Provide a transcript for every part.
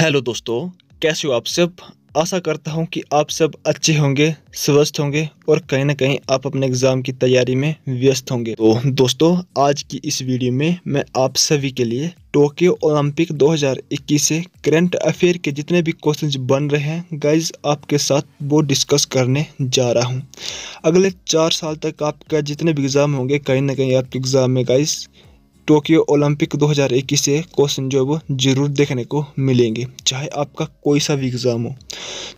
hello दोस्तों कैसे हो आप सब आशा करता हूं कि आप सब अच्छे होंगे स्वस्थ होंगे और कहीं ना कहीं आप अपने एग्ज़ाम की तैयारी में व्यस्त होंगे तो दोस्तों आज की इस वीडियो में मैं आप सभी के लिए टोक्यो ओलंपिक 2021 से करंट अफेयर के जितने भी क्वेश्चंस बन रहे हैं गाइज आपके साथ वो डिस्कस करने जा रहा हूँ अगले चार साल तक आपका जितने भी एग्ज़ाम होंगे कहीं ना कहीं आपके एग्ज़ाम में गाइज टोक्यो ओलंपिक 2021 से क्वेश्चन जो वो जरूर देखने को मिलेंगे चाहे आपका कोई सा भी एग्ज़ाम हो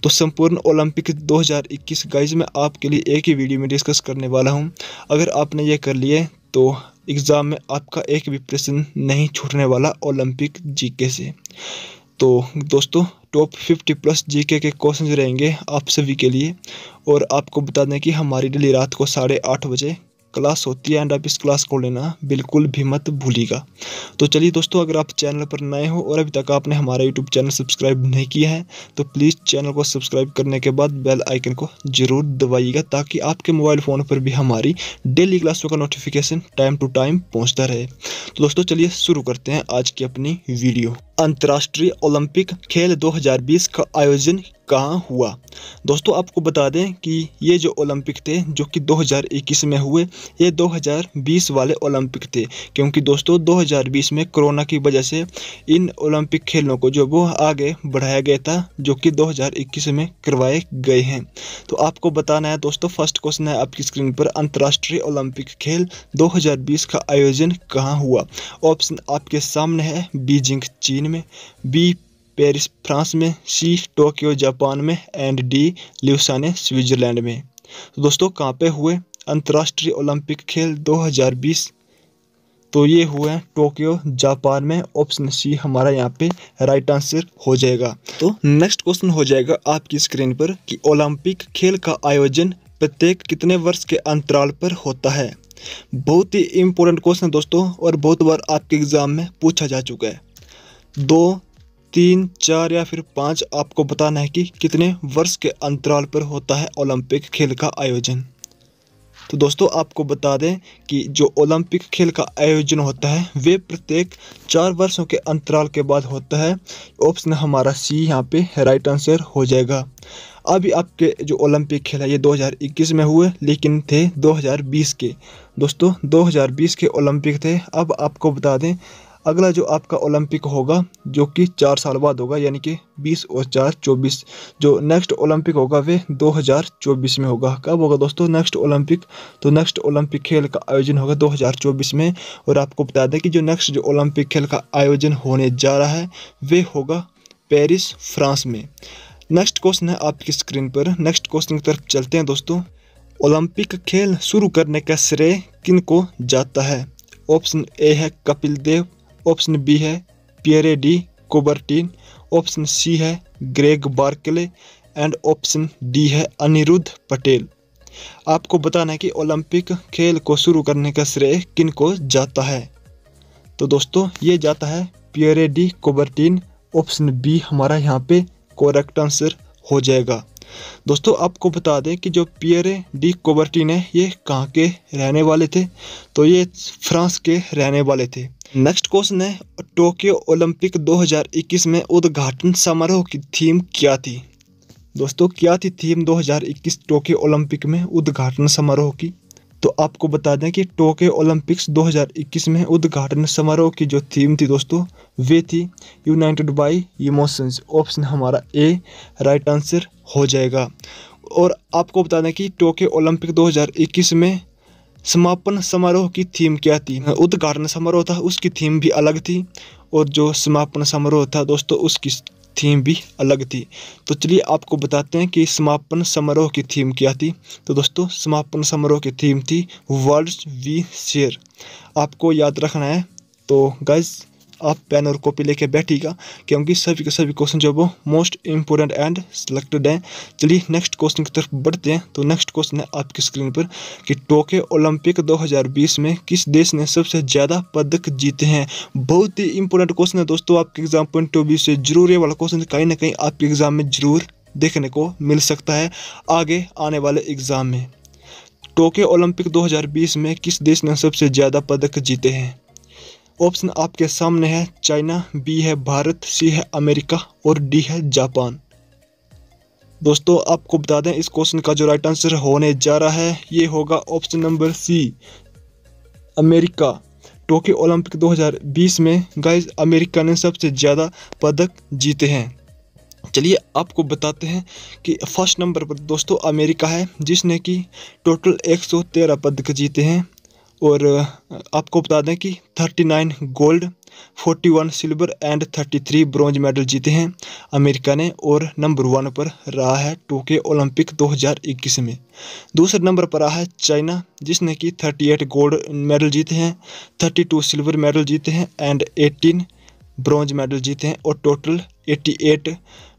तो संपूर्ण ओलंपिक 2021 गाइस मैं आपके लिए एक ही वीडियो में डिस्कस करने वाला हूं अगर आपने ये कर लिए तो एग्ज़ाम में आपका एक भी प्रश्न नहीं छूटने वाला ओलंपिक जीके से तो दोस्तों टॉप 50 प्लस जीके के क्वेश्चन रहेंगे आप सभी के लिए और आपको बता दें कि हमारी डेली रात को साढ़े आठ बजे क्लास होती है एंड आप इस क्लास को लेना बिल्कुल भी मत भूलिएगा तो चलिए दोस्तों अगर आप चैनल पर नए हो और अभी तक आपने हमारा यूट्यूब चैनल सब्सक्राइब नहीं किया है तो प्लीज़ चैनल को सब्सक्राइब करने के बाद बेल आइकन को ज़रूर दबाइएगा ताकि आपके मोबाइल फ़ोन पर भी हमारी डेली क्लासों का नोटिफिकेशन टाइम टू टाइम पहुँचता रहे तो दोस्तों चलिए शुरू करते हैं आज की अपनी वीडियो अंतर्राष्ट्रीय ओलंपिक खेल 2020 का आयोजन कहाँ हुआ दोस्तों आपको बता दें कि ये जो ओलंपिक थे जो कि 2021 में हुए ये 2020 वाले ओलंपिक थे क्योंकि दोस्तों 2020 में कोरोना की वजह से इन ओलंपिक खेलों को जो वो आगे बढ़ाया गया था जो कि 2021 में करवाए गए हैं तो आपको बताना है दोस्तों फर्स्ट क्वेश्चन है आपकी स्क्रीन पर अंतर्राष्ट्रीय ओलंपिक खेल दो का आयोजन कहाँ हुआ ऑप्शन आपके सामने है बीजिंग चीन में बी पेरिस फ्रांस में सी टोक्यो जापान में एंड डी ल्यूसाने स्विट्जरलैंड में तो दोस्तों कहाँ पे हुए अंतर्राष्ट्रीय ओलंपिक खेल 2020 तो ये हुए हैं टोक्यो जापान में ऑप्शन सी हमारा यहाँ पे राइट आंसर हो जाएगा तो नेक्स्ट क्वेश्चन हो जाएगा आपकी स्क्रीन पर कि ओलंपिक खेल का आयोजन प्रत्येक कितने वर्ष के अंतराल पर होता है बहुत ही इंपॉर्टेंट क्वेश्चन दोस्तों और बहुत बार आपके एग्ज़ाम में पूछा जा चुका है दो तीन चार या फिर पाँच आपको बताना है कि कितने वर्ष के अंतराल पर होता है ओलंपिक खेल का आयोजन तो दोस्तों आपको बता दें कि जो ओलंपिक खेल का आयोजन होता है वे प्रत्येक चार वर्षों के अंतराल के बाद होता है ऑप्शन हमारा सी यहाँ पे राइट आंसर हो जाएगा अभी आपके जो ओलंपिक खेल है ये 2021 में हुए लेकिन थे 2020 के दोस्तों 2020 के ओलंपिक थे अब आपको बता दें अगला जो आपका ओलंपिक होगा जो कि चार साल बाद होगा यानी कि 20 और चार चौबीस जो नेक्स्ट ओलंपिक होगा वे 2024 में होगा कब होगा दोस्तों नेक्स्ट ओलंपिक तो नेक्स्ट ओलंपिक खेल का आयोजन होगा 2024 में और आपको बता दें कि जो नेक्स्ट जो ओलंपिक खेल का आयोजन होने जा रहा है वे होगा पेरिस फ्रांस में नेक्स्ट क्वेश्चन है आपकी स्क्रीन पर नेक्स्ट क्वेश्चन की तरफ चलते हैं दोस्तों ओलंपिक खेल शुरू करने का श्रेय किन को जाता है ऑप्शन ए है कपिल देव ऑप्शन बी है Pierre de Coubertin option C है Greg Barclay and option D है अनिरुद्ध पटेल आपको बताना है कि ओलंपिक खेल को शुरू करने का श्रेय किन को जाता है तो दोस्तों ये जाता है Pierre de Coubertin option B हमारा यहाँ पे करेक्ट आंसर हो जाएगा दोस्तों आपको बता दें कि जो पियरे डी कोबर्टीन है ये कहाँ के रहने वाले थे तो ये फ्रांस के रहने वाले थे नेक्स्ट क्वेश्चन है टोक्यो ओलंपिक 2021 में उद्घाटन समारोह की थीम क्या थी दोस्तों क्या थी थीम 2021 टोक्यो ओलंपिक में उद्घाटन समारोह की तो आपको बता दें कि टोक्यो ओलंपिक्स 2021 में उद्घाटन समारोह की जो थीम थी दोस्तों वे थी यूनाइटेड बाय इमोशंस ऑप्शन हमारा ए राइट आंसर हो जाएगा और आपको बता दें कि टोक्यो ओलंपिक 2021 में समापन समारोह की थीम क्या थी उद्घाटन समारोह था उसकी थीम भी अलग थी और जो समापन समारोह था दोस्तों उसकी थीम भी अलग थी तो चलिए आपको बताते हैं कि समापन समारोह की थीम क्या थी तो दोस्तों समापन समारोह की थीम थी वर्ल्ड वी शेयर आपको याद रखना है तो गज़ आप पेन और कॉपी लेके बैठिएगा क्योंकि सभी के सभी क्वेश्चन जो वो मोस्ट इंपॉर्टेंट एंड सिलेक्टेड हैं चलिए नेक्स्ट क्वेश्चन की तरफ बढ़ते हैं तो नेक्स्ट क्वेश्चन है आपकी स्क्रीन पर कि टोक्यो ओलंपिक 2020 में किस देश ने सबसे ज़्यादा पदक जीते हैं बहुत ही इंपॉर्टेंट क्वेश्चन है दोस्तों आपके एग्जाम पॉइंट ऑफ व्यू से जरूर ये वाला क्वेश्चन कहीं ना कहीं आपके एग्जाम में जरूर देखने को मिल सकता है आगे आने वाले एग्जाम में टोक्यो ओलंपिक 2020 में किस देश ने सबसे ज़्यादा पदक जीते हैं ऑप्शन आपके सामने है चाइना बी है भारत सी है अमेरिका और डी है जापान दोस्तों आपको बता दें इस क्वेश्चन का जो राइट आंसर होने जा रहा है ये होगा option number C America Tokyo Olympic 2020 में गाइस अमेरिका ने सबसे ज़्यादा पदक जीते हैं चलिए आपको बताते हैं कि फर्स्ट नंबर पर दोस्तों अमेरिका है जिसने कि टोटल 113 पदक जीते हैं और आपको बता दें कि 39 gold 41 silver and 33 bronze medal जीते हैं अमेरिका ने और नंबर वन पर रहा है टोक्यो ओलंपिक 2021 में दूसरे नंबर पर रहा है चाइना जिसने कि 38 गोल्ड मेडल जीते हैं 32 सिल्वर मेडल जीते हैं एंड 18 ब्रॉन्ज मेडल जीते हैं और टोटल 88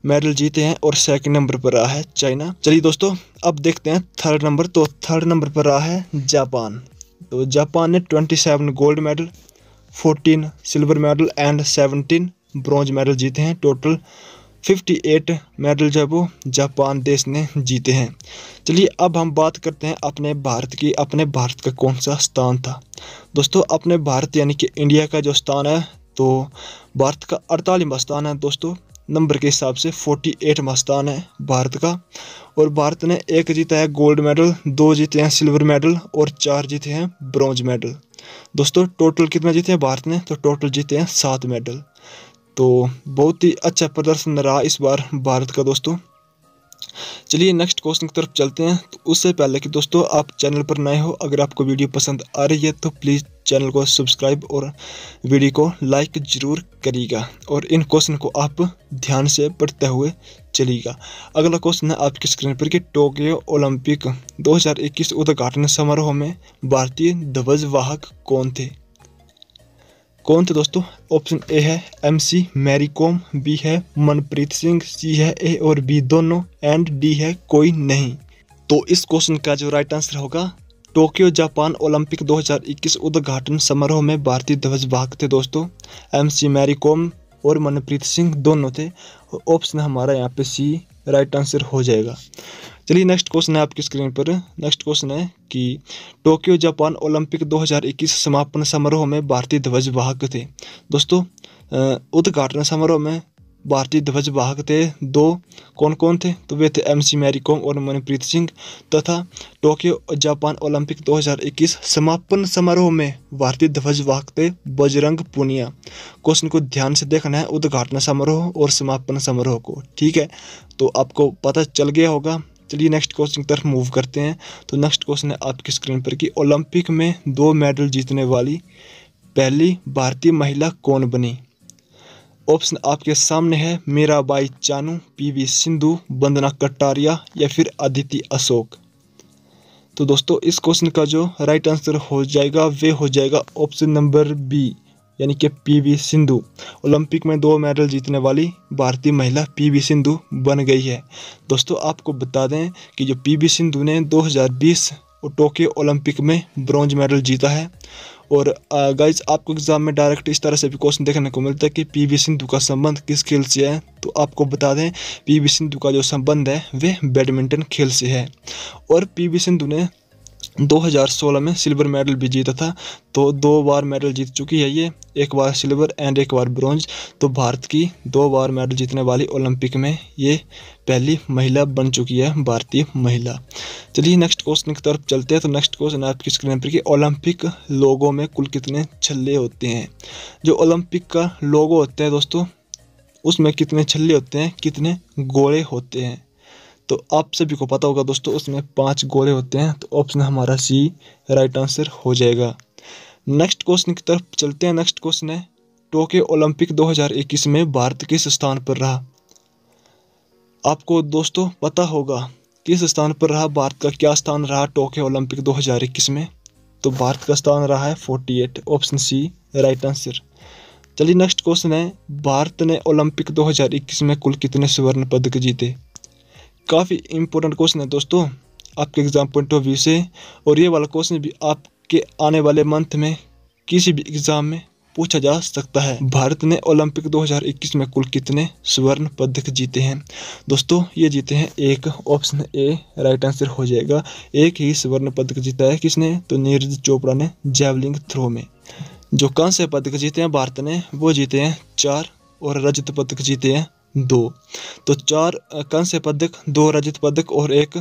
मेडल जीते हैं और सेकंड नंबर पर रहा है चाइना चलिए दोस्तों अब देखते हैं थर्ड नंबर तो थर्ड नंबर पर रहा है जापान तो जापान ने 27 gold medal 14 silver medal and 17 bronze medal जीते हैं टोटल 58 मेडल जब वो जापान देश ने जीते हैं चलिए अब हम बात करते हैं अपने भारत की अपने भारत का कौन सा स्थान था दोस्तों अपने भारत यानी कि इंडिया का जो स्थान है तो भारत का अड़तालीसवा स्थान है दोस्तों नंबर के हिसाब से 48 मस्तान है भारत का और भारत ने एक जीता है गोल्ड मेडल दो जीते हैं सिल्वर मेडल और चार जीते हैं ब्रॉन्ज मेडल दोस्तों टोटल कितने जीते हैं भारत ने तो टोटल जीते हैं सात मेडल तो बहुत ही अच्छा प्रदर्शन रहा इस बार भारत का दोस्तों चलिए नेक्स्ट क्वेश्चन की तरफ चलते हैं तो उससे पहले कि दोस्तों आप चैनल पर नए हो अगर आपको वीडियो पसंद आ रही है तो प्लीज़ चैनल को सब्सक्राइब और वीडियो को लाइक ज़रूर करिएगा और इन क्वेश्चन को आप ध्यान से पढ़ते हुए चलिएगा अगला क्वेश्चन है आपकी स्क्रीन पर कि टोक्यो ओलंपिक 2021 उद्घाटन समारोह में भारतीय ध्वजवाहक कौन थे कौन थे दोस्तों ऑप्शन ए है M C Mary Kom B है मनप्रीत सिंह सी है ए और बी दोनों एंड डी है कोई नहीं तो इस क्वेश्चन का जो राइट आंसर होगा टोक्यो जापान ओलंपिक 2021 उद्घाटन समारोह में भारतीय ध्वज भाग थे दोस्तों एम सी मैरी कॉम और मनप्रीत सिंह दोनों थे ऑप्शन हमारा यहाँ पे सी राइट आंसर हो जाएगा चलिए नेक्स्ट क्वेश्चन है आपकी स्क्रीन पर नेक्स्ट क्वेश्चन है कि टोक्यो जापान ओलंपिक 2021 समापन समारोह में भारतीय ध्वज वाहक थे दोस्तों उद्घाटन समारोह में भारतीय ध्वज वाहक थे दो कौन कौन थे तो वे थे एम सी मैरी कॉम और मनप्रीत सिंह तथा टोक्यो जापान ओलंपिक 2021 समापन समारोह में भारतीय ध्वज वाहक थे बजरंग पुनिया क्वेश्चन को ध्यान से देखना है उद्घाटन समारोह और समापन समारोह को ठीक है तो आपको पता चल गया होगा चलिए नेक्स्ट क्वेश्चन की तरफ मूव करते हैं तो नेक्स्ट क्वेश्चन है आपकी स्क्रीन पर कि ओलंपिक में दो मेडल जीतने वाली पहली भारतीय महिला कौन बनी ऑप्शन आपके सामने है मीराबाई चानू पीवी सिंधु बंदना कटारिया या फिर अदिति अशोक तो दोस्तों इस क्वेश्चन का जो राइट आंसर हो जाएगा वे हो जाएगा ऑप्शन नंबर बी यानी कि पीवी सिंधु ओलंपिक में दो मेडल जीतने वाली भारतीय महिला पीवी सिंधु बन गई है दोस्तों आपको बता दें कि जो पीवी सिंधु ने 2020 टोक्यो ओलंपिक में ब्रॉन्ज मेडल जीता है और गाइज आपको एग्जाम में डायरेक्ट इस तरह से भी क्वेश्चन देखने को मिलता है कि पीवी सिंधु का संबंध किस खेल से है तो आपको बता दें पीवी सिंधु का जो संबंध है वह बैडमिंटन खेल से है और पीवी सिंधु ने 2016 में सिल्वर मेडल भी जीता था तो दो बार मेडल जीत चुकी है ये एक बार सिल्वर एंड एक बार ब्रॉन्ज तो भारत की दो बार मेडल जीतने वाली ओलंपिक में ये पहली महिला बन चुकी है भारतीय महिला चलिए नेक्स्ट क्वेश्चन की तरफ चलते हैं तो नेक्स्ट क्वेश्चन आपकी स्क्रीन पर कि ओलंपिक लोगों में कुल कितने छल्ले होते हैं जो ओलंपिक का लोगो होते हैं दोस्तों उसमें कितने छल्ले होते हैं कितने गोले होते हैं तो आप सभी को पता होगा दोस्तों उसमें पांच गोले होते हैं तो ऑप्शन हमारा सी राइट आंसर हो जाएगा नेक्स्ट क्वेश्चन की तरफ चलते हैं नेक्स्ट क्वेश्चन है टोक्यो ओलंपिक 2021 में भारत किस स्थान पर रहा आपको दोस्तों पता होगा किस स्थान पर रहा भारत का क्या स्थान रहा टोक्यो ओलंपिक 2021 में तो भारत का स्थान रहा है 48 ऑप्शन सी राइट आंसर चलिए नेक्स्ट क्वेश्चन है भारत ने ओलंपिक 2021 में कुल कितने स्वर्ण पदक जीते काफ़ी इंपॉर्टेंट क्वेश्चन है दोस्तों आपके एग्ज़ाम पॉइंट ऑफ व्यू से और ये वाला क्वेश्चन भी आपके आने वाले मंथ में किसी भी एग्ज़ाम में पूछा जा सकता है भारत ने ओलंपिक 2021 में कुल कितने स्वर्ण पदक जीते हैं दोस्तों ये जीते हैं एक ऑप्शन ए राइट आंसर हो जाएगा एक ही स्वर्ण पदक जीता है किसने तो नीरज चोपड़ा ने जैवलिंग थ्रो में जो कांस्य पदक जीते हैं भारत ने वो जीते हैं चार और रजत पदक जीते हैं दो तो चार कंस्य पदक दो रजत पदक और एक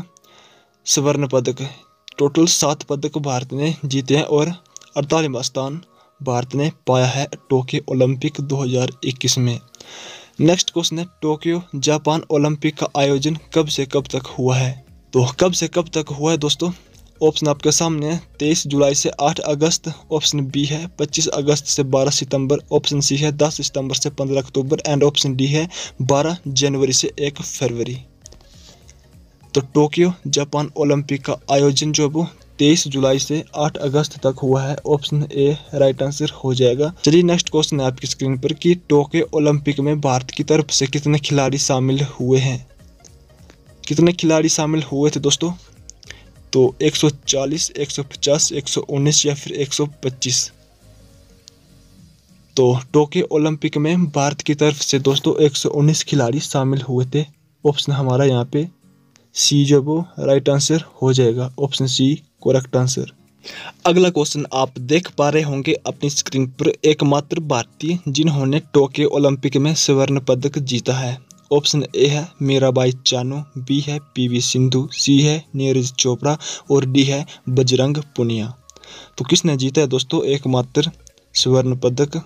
स्वर्ण पदक टोटल सात पदक भारत ने जीते हैं और अड़तालीव स्थान भारत ने पाया है टोक्यो ओलंपिक 2021 में नेक्स्ट क्वेश्चन है टोक्यो जापान ओलंपिक का आयोजन कब से कब तक हुआ है तो कब से कब तक हुआ है दोस्तों ऑप्शन आपके सामने है तेईस जुलाई से आठ अगस्त ऑप्शन बी है पच्चीस अगस्त से बारह सितंबर ऑप्शन सी है दस सितंबर से पंद्रह अक्टूबर एंड ऑप्शन डी है बारह जनवरी से एक फरवरी तो टोक्यो जापान ओलंपिक का आयोजन जो वो तेईस जुलाई से आठ अगस्त तक हुआ है ऑप्शन ए राइट आंसर हो जाएगा चलिए नेक्स्ट क्वेश्चन है आपकी स्क्रीन पर कि टोक्यो ओलंपिक में भारत की तरफ से कितने खिलाड़ी शामिल हुए हैं कितने खिलाड़ी शामिल हुए थे दोस्तों तो 140, 150, 119 या फिर 125 तो टोक्यो ओलंपिक में भारत की तरफ से दोस्तों 119 खिलाड़ी शामिल हुए थे ऑप्शन हमारा यहाँ पे सी जो वो राइट आंसर हो जाएगा ऑप्शन सी करेक्ट आंसर अगला क्वेश्चन आप देख पा रहे होंगे अपनी स्क्रीन पर एकमात्र भारतीय जिन्होंने टोक्यो ओलंपिक में स्वर्ण पदक जीता है ऑप्शन ए है मीराबाई चानू बी है पीवी सिंधु सी है नीरज चोपड़ा और डी है बजरंग पुनिया तो किसने जीता है दोस्तों एकमात्र स्वर्ण पदक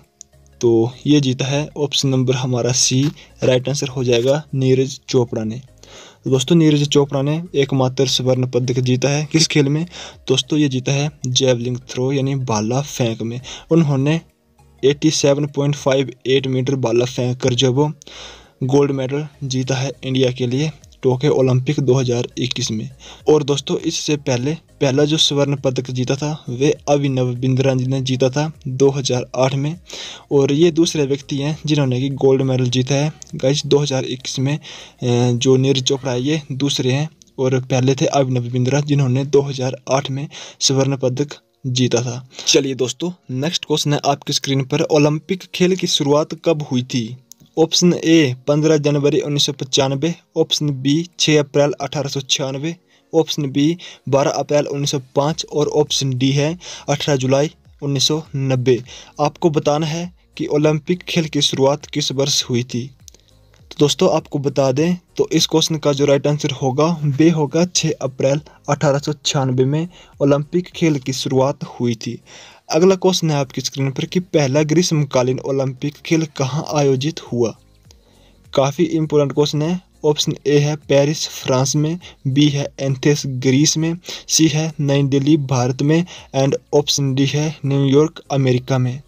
तो ये जीता है ऑप्शन नंबर हमारा सी राइट आंसर हो जाएगा नीरज चोपड़ा ने तो दोस्तों नीरज चोपड़ा ने एकमात्र स्वर्ण पदक जीता है किस खेल में दोस्तों ये जीता है जेवलिंग थ्रो यानी बाला फेंक में उन्होंने 87.58 मीटर बाला फेंक कर जब गोल्ड मेडल जीता है इंडिया के लिए टोक्यो ओलंपिक 2021 में और दोस्तों इससे पहले पहला जो स्वर्ण पदक जीता था वे अभिनव बिंद्रा जी ने जीता था 2008 में और ये दूसरे व्यक्ति हैं जिन्होंने कि गोल्ड मेडल जीता है गाइस 2021 में जो नीरज चोपड़ा है ये दूसरे हैं और पहले थे अभिनव बिंद्रा जिन्होंने 2008 में स्वर्ण पदक जीता था चलिए दोस्तों नेक्स्ट क्वेश्चन है आपकी स्क्रीन पर ओलंपिक खेल की शुरुआत कब हुई थी ऑप्शन ए पंद्रह जनवरी उन्नीस सौ पचानवे ऑप्शन बी छः अप्रैल अठारह सौ छियानवे ऑप्शन बी बारह अप्रैल 1905 और ऑप्शन डी है अठारह जुलाई 1990 आपको बताना है कि ओलंपिक खेल की शुरुआत किस वर्ष हुई थी तो दोस्तों आपको बता दें तो इस क्वेश्चन का जो राइट आंसर होगा वे होगा 6 अप्रैल अठारह में ओलंपिक खेल की शुरुआत हुई थी अगला क्वेश्चन है आपकी स्क्रीन पर कि पहला ग्रीष्मकालीन ओलंपिक खेल कहाँ आयोजित हुआ काफ़ी इंपॉर्टेंट क्वेश्चन है ऑप्शन ए है पेरिस फ्रांस में बी है एंथेस ग्रीस में सी है नई दिल्ली भारत में एंड ऑप्शन डी है न्यूयॉर्क अमेरिका में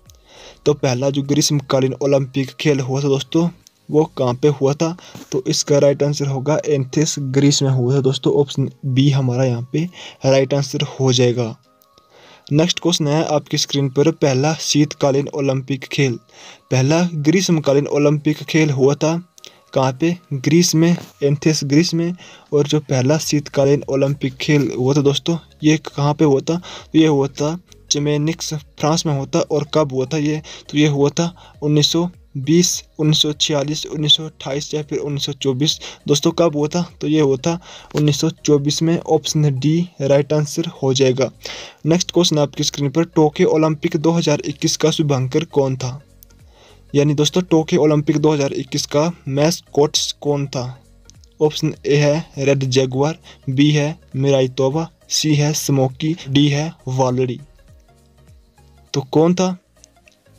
तो पहला जो ग्रीष्मकालीन ओलंपिक खेल हुआ था दोस्तों वो कहाँ पे हुआ था तो इसका राइट आंसर होगा एंथेस ग्रीस में हुआ था दोस्तों ऑप्शन बी हमारा यहाँ पे राइट आंसर हो जाएगा नेक्स्ट क्वेश्चन है आपकी स्क्रीन पर पहला शीतकालीन ओलंपिक खेल पहला ग्रीष्मकालीन ओलंपिक खेल हुआ था कहाँ पे ग्रीस में एंथेस ग्रीस में और जो पहला शीतकालीन ओलंपिक खेल हुआ था दोस्तों ये कहाँ पे हुआ था तो ये हुआ था चमेनिक्स फ्रांस में होता और कब हुआ था ये तो ये हुआ था उन्नीस सौ बीस उन्नीस सौ छियालीस उन्नीस सौ अट्ठाईस या फिर उन्नीस सौ चौबीस दोस्तों कब हुआ था तो ये हुआ था उन्नीस सौ चौबीस में ऑप्शन डी राइट आंसर हो जाएगा नेक्स्ट क्वेश्चन आपकी स्क्रीन पर टोक्यो ओलंपिक 2021 का शुभंकर कौन था यानी दोस्तों टोक्यो ओलंपिक 2021 का मैस कोट्स कौन था ऑप्शन ए है रेड जेगवर बी है मिराई तोबा सी है स्मोकी डी है वालड़ी तो कौन था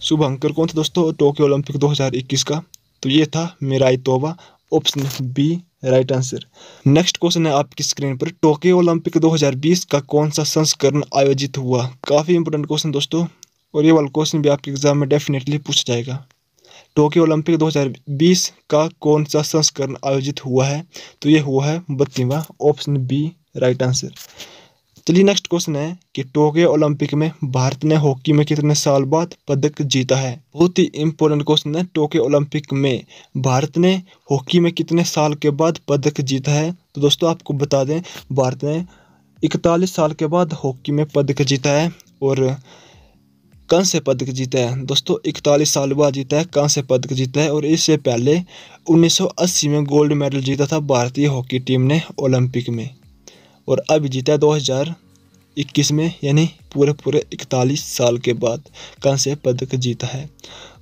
शुभंकर कौन था दोस्तों टोक्यो ओलंपिक 2021 का तो ये था Miraitowa option B right answer next question है आपकी स्क्रीन पर टोक्यो ओलंपिक 2020 का कौन सा संस्करण आयोजित हुआ काफ़ी इंपॉर्टेंट क्वेश्चन दोस्तों और ये वाला क्वेश्चन भी आपके एग्जाम में डेफिनेटली पूछा जाएगा टोक्यो ओलंपिक 2020 का कौन सा संस्करण आयोजित हुआ है तो ये हुआ है बत्तीवा ऑप्शन बी राइट आंसर चलिए नेक्स्ट क्वेश्चन है कि टोक्यो ओलंपिक में भारत ने हॉकी में कितने साल बाद पदक जीता है बहुत ही इंपॉर्टेंट क्वेश्चन है टोक्यो ओलंपिक में भारत ने हॉकी में कितने साल के बाद पदक जीता है तो दोस्तों आपको बता दें भारत ने इकतालीस साल के बाद हॉकी में पदक जीता है और से पदक जीता है दोस्तों इकतालीस साल बाद जीता है से पदक जीता है और इससे पहले 1980 में गोल्ड मेडल जीता था भारतीय हॉकी टीम ने ओलंपिक में और अब जीता 2021 में यानी पूरे पूरे 41 साल के बाद कांस्य पदक जीता है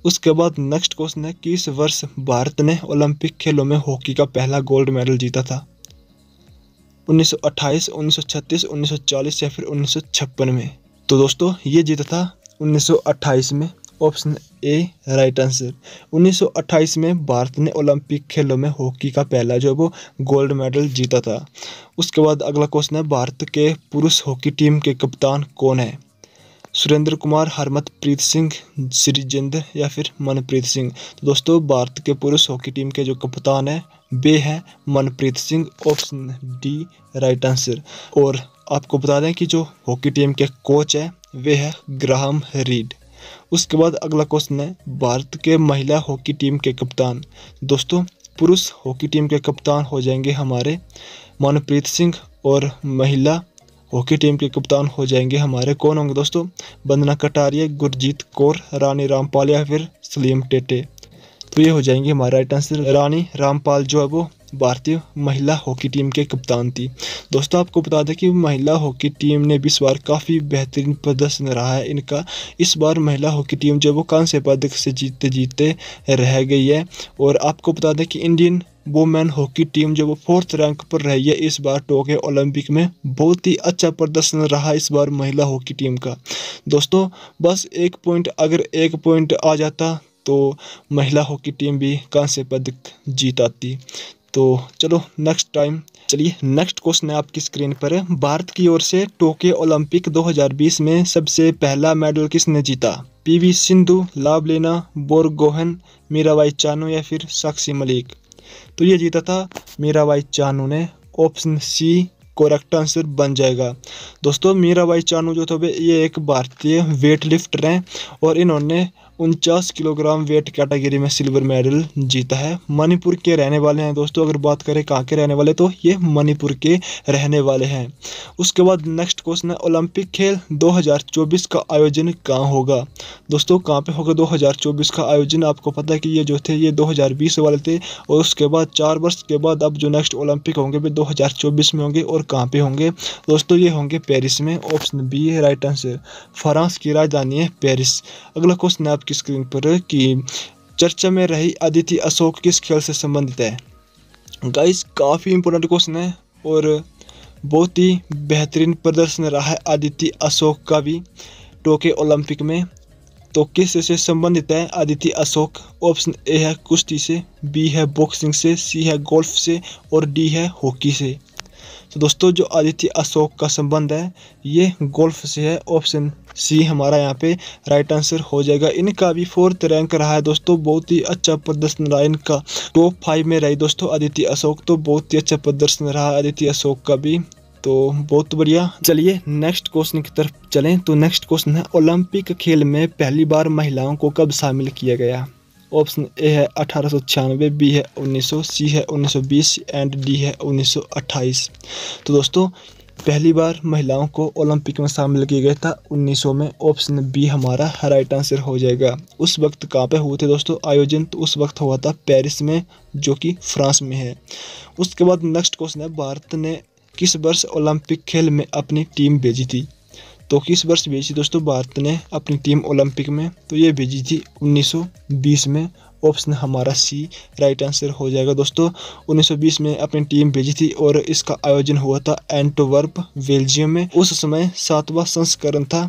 उसके बाद नेक्स्ट क्वेश्चन है किस वर्ष भारत ने ओलंपिक खेलों में हॉकी का पहला गोल्ड मेडल जीता था 1928, 1936, 1940 या फिर 1956 में तो दोस्तों ये जीता था 1928 में ऑप्शन ए राइट आंसर 1928 में भारत ने ओलंपिक खेलों में हॉकी का पहला जो वो गोल्ड मेडल जीता था उसके बाद अगला क्वेश्चन है भारत के पुरुष हॉकी टीम के कप्तान कौन है सुरेंद्र कुमार हरमतप्रीत सिंह सृजेंद्र या फिर मनप्रीत सिंह तो दोस्तों भारत के पुरुष हॉकी टीम के जो कप्तान हैं वे हैं Manpreet Singh option D right answer और आपको बता दें कि जो हॉकी टीम के कोच हैं वे है ग्राहम रीड उसके बाद अगला क्वेश्चन है भारत के महिला हॉकी टीम के कप्तान दोस्तों पुरुष हॉकी टीम के कप्तान हो जाएंगे हमारे मनप्रीत सिंह और महिला हॉकी टीम के कप्तान हो जाएंगे हमारे कौन होंगे दोस्तों बंदना कटारिया गुरजीत कौर रानी रामपाल या फिर सलीम टेटे तो ये हो जाएंगे हमारा राइट आंसर रानी रामपाल जो है वो भारतीय महिला हॉकी टीम के कप्तान थी दोस्तों आपको बता दें कि महिला हॉकी टीम ने भी इस बार काफ़ी बेहतरीन प्रदर्शन रहा है इनका इस बार महिला हॉकी टीम जो वो कांस्य पदक से जीतते जीतते रह गई है और आपको बता दें कि इंडियन वोमेन हॉकी टीम जो वो फोर्थ रैंक पर रही है इस बार टोक्यो ओलंपिक में बहुत ही अच्छा प्रदर्शन रहा इस बार महिला हॉकी टीम का दोस्तों बस एक पॉइंट अगर एक पॉइंट आ जाता तो महिला हॉकी टीम भी कांस्य पदक जीत आती तो चलो नेक्स्ट टाइम चलिए नेक्स्ट क्वेश्चन है आपकी स्क्रीन पर भारत की ओर से टोक्यो ओलंपिक 2020 में सबसे पहला मेडल किसने जीता पीवी सिंधु लावलेना बोरगोहन मीराबाई चानू या फिर साक्षी मलिक तो ये जीता था मीराबाई चानू ने ऑप्शन सी करेक्ट आंसर बन जाएगा दोस्तों मीराबाई चानू जो थे ये एक भारतीय वेट लिफ्टर हैं और इन्होंने उनचास किलोग्राम वेट कैटेगरी में सिल्वर मेडल जीता है मणिपुर के रहने वाले हैं दोस्तों अगर बात करें कहाँ के रहने वाले तो ये मणिपुर के रहने वाले हैं उसके बाद नेक्स्ट क्वेश्चन है ओलंपिक खेल 2024 का आयोजन कहाँ होगा दोस्तों कहाँ पे होगा 2024 का आयोजन आपको पता है कि ये जो थे ये दो वाले थे और उसके बाद चार वर्ष के बाद अब जो नेक्स्ट ओलंपिक होंगे वे दो में होंगे और कहाँ पर होंगे दोस्तों ये होंगे पेरिस में ऑप्शन बी है राइट आंसर फ्रांस की राजधानी है पेरिस अगला क्वेश्चन है आपके आपकी स्क्रीन पर कि चर्चा में रही अदिति अशोक किस खेल से संबंधित है गाइस काफ़ी इंपॉर्टेंट क्वेश्चन है और बहुत ही बेहतरीन प्रदर्शन रहा है आदित्य अशोक का भी टोके ओलंपिक में तो किस से संबंधित है आदित्य अशोक ऑप्शन ए है कुश्ती से बी है बॉक्सिंग से सी है गोल्फ से और डी है हॉकी से तो दोस्तों जो आदित्य अशोक का संबंध है ये गोल्फ से है ऑप्शन सी हमारा यहाँ पे राइट आंसर हो जाएगा इनका भी फोर्थ रैंक रहा है दोस्तों बहुत ही अच्छा प्रदर्शन रहा इनका टॉप फाइव में रही दोस्तों आदित्य अशोक तो बहुत ही अच्छा प्रदर्शन रहा आदित्य अशोक का भी तो बहुत बढ़िया चलिए नेक्स्ट क्वेश्चन की तरफ चलें तो नेक्स्ट क्वेश्चन है ओलंपिक खेल में पहली बार महिलाओं को कब शामिल किया गया ऑप्शन ए है अठारह सौ छियानवे बी है उन्नीस सौ सी है उन्नीस सौ बीस एंड डी है उन्नीस सौ अट्ठाईस तो दोस्तों पहली बार महिलाओं को ओलंपिक में शामिल किया गया था 1900 में ऑप्शन बी हमारा राइट आंसर हो जाएगा उस वक्त कहाँ पे हुए थे दोस्तों आयोजन तो उस वक्त हुआ था पेरिस में जो कि फ्रांस में है उसके बाद नेक्स्ट क्वेश्चन है भारत ने किस वर्ष ओलंपिक खेल में अपनी टीम भेजी थी तो किस वर्ष भेजी दोस्तों भारत ने अपनी टीम ओलंपिक में तो ये भेजी थी 1920 में ऑप्शन हमारा सी राइट आंसर हो जाएगा दोस्तों 1920 में अपनी टीम भेजी थी और इसका आयोजन हुआ था एंटोवर्प बेल्जियम में उस समय सातवां संस्करण था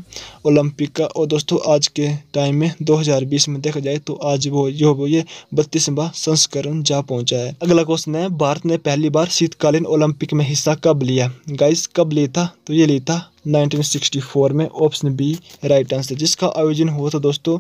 ओलंपिक का और दोस्तों आज के टाइम में 2020 में देखा जाए तो आज वो जो वो ये बत्तीसवा संस्करण जा पहुंचा है अगला क्वेश्चन है भारत ने पहली बार शीतकालीन ओलंपिक में हिस्सा कब लिया गाइस कब लिया था तो ये लिया था 1964 में ऑप्शन बी राइट आंसर जिसका आयोजन हुआ था दोस्तों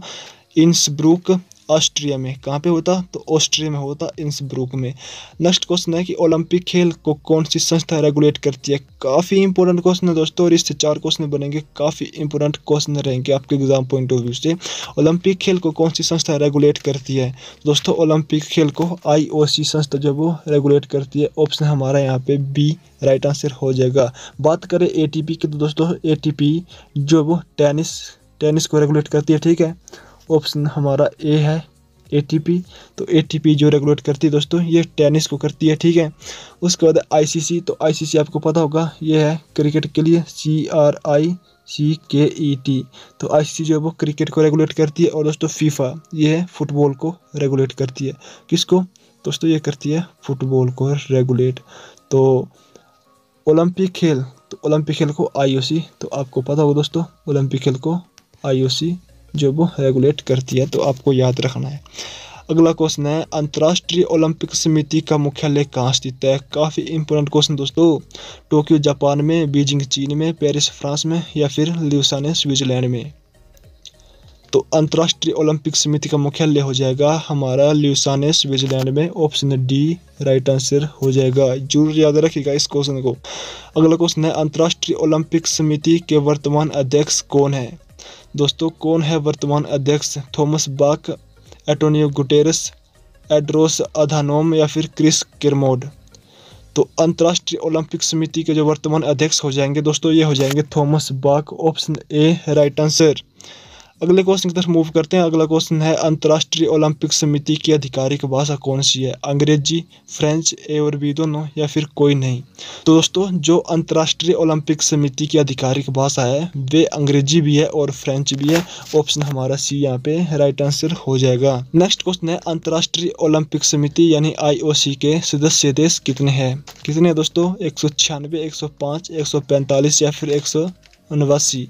इंसब्रुक ऑस्ट्रिया में कहाँ पे होता तो ऑस्ट्रिया में होता इंसब्रुक में नेक्स्ट क्वेश्चन है कि ओलंपिक खेल को कौन सी संस्था रेगुलेट करती है काफ़ी इंपॉर्टेंट क्वेश्चन है दोस्तों और इससे चार क्वेश्चन बनेंगे काफ़ी इंपॉर्टेंट क्वेश्चन रहेंगे आपके एग्जाम पॉइंट ऑफ व्यू से ओलंपिक खेल को कौन सी संस्था रेगुलेट करती है दोस्तों ओलंपिक खेल को आई संस्था जो वो रेगुलेट करती है ऑप्शन हमारा यहाँ पे बी राइट आंसर हो जाएगा बात करें एटीपी की तो दोस्तों एटीपी जो वो टेनिस टेनिस को रेगुलेट करती है ठीक है ऑप्शन हमारा ए है ए तो ए जो रेगुलेट करती है दोस्तों ये टेनिस को करती है ठीक है उसके बाद आईसीसी तो आईसीसी आपको पता होगा ये है क्रिकेट के लिए सी आर आई सी के ई टी तो आईसीसी जो है वो क्रिकेट को रेगुलेट करती है और दोस्तों फीफा ये है फुटबॉल को रेगुलेट करती है किसको दोस्तों ये करती है फुटबॉल को रेगुलेट तो ओलंपिक खेल तो ओलंपिक खेल को आई तो आपको पता होगा दोस्तों ओलंपिक खेल को आई जो वो रेगुलेट करती है तो आपको याद रखना है अगला क्वेश्चन है अंतर्राष्ट्रीय ओलंपिक समिति का मुख्यालय कहाँ स्थित है काफ़ी इंपॉर्टेंट क्वेश्चन दोस्तों टोक्यो जापान में बीजिंग चीन में पेरिस फ्रांस में या फिर ल्यूसाने स्विट्जरलैंड में तो अंतर्राष्ट्रीय ओलंपिक समिति का मुख्यालय हो जाएगा हमारा ल्यूसाने स्विट्जरलैंड में ऑप्शन डी राइट आंसर हो जाएगा जरूर याद रखिएगा इस क्वेश्चन को अगला क्वेश्चन है अंतर्राष्ट्रीय ओलंपिक समिति के वर्तमान अध्यक्ष कौन है दोस्तों कौन है वर्तमान अध्यक्ष थॉमस बाक एटोनियो गुटेरस एड्रोस अधानोम या फिर क्रिस किरमोड तो अंतर्राष्ट्रीय ओलंपिक समिति के जो वर्तमान अध्यक्ष हो जाएंगे दोस्तों ये हो जाएंगे Thomas Bach option A right answer अगले क्वेश्चन की तरफ मूव करते हैं अगला क्वेश्चन है अंतर्राष्ट्रीय ओलंपिक समिति की आधिकारिक भाषा कौन सी है अंग्रेजी फ्रेंच ए और बी दोनों या फिर कोई नहीं तो दोस्तों जो अंतर्राष्ट्रीय ओलंपिक समिति की आधिकारिक भाषा है वे अंग्रेजी भी है और फ्रेंच भी है ऑप्शन हमारा सी यहाँ पे राइट आंसर हो जाएगा नेक्स्ट क्वेश्चन है अंतर्राष्ट्रीय ओलंपिक समिति यानी आई के सदस्य देश कितने हैं कितने दोस्तों एक सौ छियानवे एक सौ एक सौ पैंतालीस या फिर एक सौ उनवासी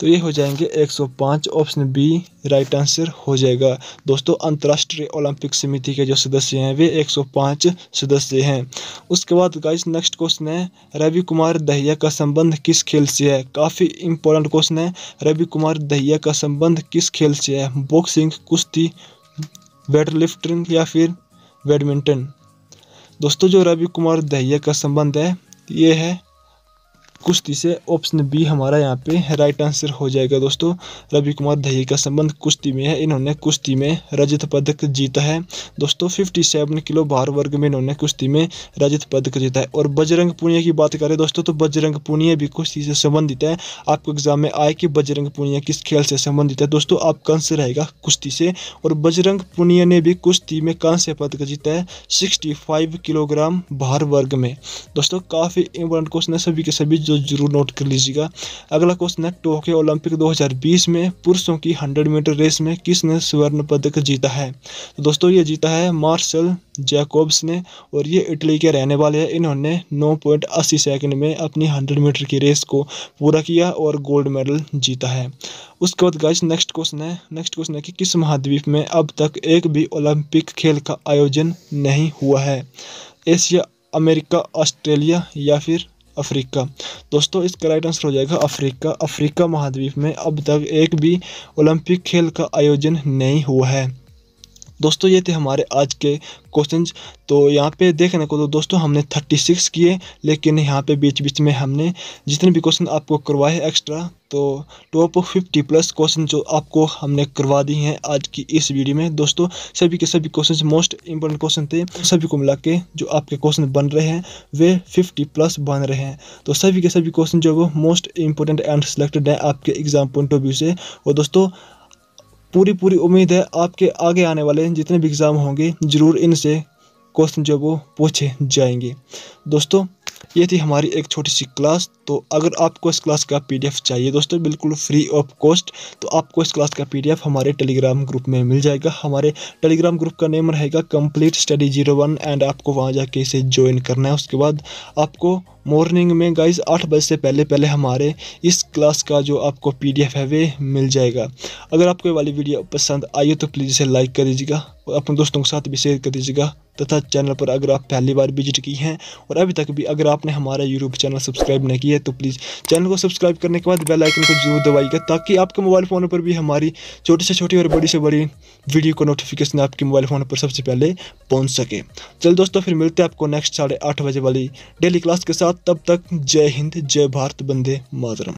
तो ये हो जाएंगे 105 ऑप्शन बी राइट आंसर हो जाएगा दोस्तों अंतर्राष्ट्रीय ओलंपिक समिति के जो सदस्य हैं वे 105 सदस्य हैं उसके बाद गाइस नेक्स्ट क्वेश्चन है रवि कुमार दहिया का संबंध किस खेल से है काफ़ी इंपॉर्टेंट क्वेश्चन है रवि कुमार दहिया का संबंध किस खेल से है बॉक्सिंग कुश्ती वेटलिफ्टिंग या फिर बैडमिंटन दोस्तों जो रवि कुमार दहिया का संबंध है ये है कुश्ती से ऑप्शन बी हमारा यहाँ पे राइट आंसर हो जाएगा दोस्तों रवि कुमार दही का संबंध कुश्ती में है इन्होंने कुश्ती में रजत पदक जीता है दोस्तों फिफ्टी सेवन किलो भार वर्ग में इन्होंने कुश्ती में रजत पदक जीता है और बजरंग पुनिया की बात करें दोस्तों तो बजरंग पुनिया भी कुश्ती से संबंधित है आपको एग्जाम में आए कि बजरंग पुनिया किस खेल से संबंधित है दोस्तों आपका आंसर रहेगा कुश्ती से और बजरंग पुनिया ने भी कुश्ती में कांस्य पदक जीता है सिक्सटी किलोग्राम भार वर्ग में दोस्तों काफ़ी इंपॉर्टेंट क्वेश्चन है सभी के सभी जो तो जरूर नोट कर लीजिएगा अगला क्वेश्चन है टोक्यो ओलंपिक 2020 में पुरुषों की 100 मीटर रेस में किसने स्वर्ण पदक जीता है तो दोस्तों ये जीता है मार्शल जैकोब्स ने और ये इटली के रहने वाले हैं इन्होंने नौ पॉइंट सेकेंड में अपनी हंड्रेड मीटर की रेस को पूरा किया और गोल्ड मेडल जीता है उसके बाद गाइस नेक्स्ट क्वेश्चन है नेक्स्ट क्वेश्चन है कि किस महाद्वीप में अब तक एक भी ओलंपिक खेल का आयोजन नहीं हुआ है एशिया अमेरिका ऑस्ट्रेलिया या फिर अफ्रीका दोस्तों इसका राइट आंसर हो जाएगा अफ्रीका अफ्रीका महाद्वीप में अब तक एक भी ओलंपिक खेल का आयोजन नहीं हुआ है दोस्तों ये थे हमारे आज के क्वेश्चन तो यहाँ पे देखने को तो दोस्तों हमने थर्टी सिक्स किए लेकिन यहाँ पे बीच बीच में हमने जितने भी क्वेश्चन आपको करवाए एक्स्ट्रा तो टॉप फिफ्टी प्लस क्वेश्चन जो आपको हमने करवा दिए हैं आज की इस वीडियो में दोस्तों सभी के सभी क्वेश्चन मोस्ट इंपॉर्टेंट क्वेश्चन थे सभी को मिला के जो आपके क्वेश्चन बन रहे हैं वे फिफ्टी प्लस बन रहे हैं तो सभी के सभी क्वेश्चन जो वो मोस्ट इंपॉर्टेंट एंड सिलेक्टेड हैं आपके एग्जाम पॉइंट ऑफ व्यू से और दोस्तों पूरी पूरी उम्मीद है आपके आगे आने वाले जितने भी एग्ज़ाम होंगे ज़रूर इनसे क्वेश्चन जो वो पूछे जाएंगे दोस्तों ये थी हमारी एक छोटी सी क्लास तो अगर आपको इस क्लास का पीडीएफ चाहिए दोस्तों बिल्कुल फ्री ऑफ कॉस्ट तो आपको इस क्लास का पीडीएफ हमारे टेलीग्राम ग्रुप में मिल जाएगा हमारे टेलीग्राम ग्रुप का नेम रहेगा complete study zero one and आपको वहाँ जाके इसे ज्वाइन करना है उसके बाद आपको मॉर्निंग में गाइज आठ बजे से पहले पहले हमारे इस क्लास का जो आपको एफ है वे मिल जाएगा अगर आपको ये वाली वीडियो पसंद आई हो तो प्लीज़ इसे लाइक कर दीजिएगा और अपने दोस्तों के साथ भी शेयर कर दीजिएगा तथा चैनल पर अगर आप पहली बार विजिट की हैं और अभी तक भी अगर आपने हमारा यूट्यूब चैनल सब्सक्राइब नहीं किया है तो प्लीज़ चैनल को सब्सक्राइब करने के बाद बेल आइकन को जरूर दबाइएगा ताकि आपके मोबाइल फ़ोन पर भी हमारी छोटी से छोटी और बड़ी से बड़ी वीडियो का नोटिफिकेशन आपके मोबाइल फ़ोन पर सबसे पहले पहुँच सके चल दोस्तों फिर मिलते हैं आपको नेक्स्ट साढ़े आठ बजे वाली डेली क्लास के साथ तब तक जय हिंद जय भारत बंदे मातरम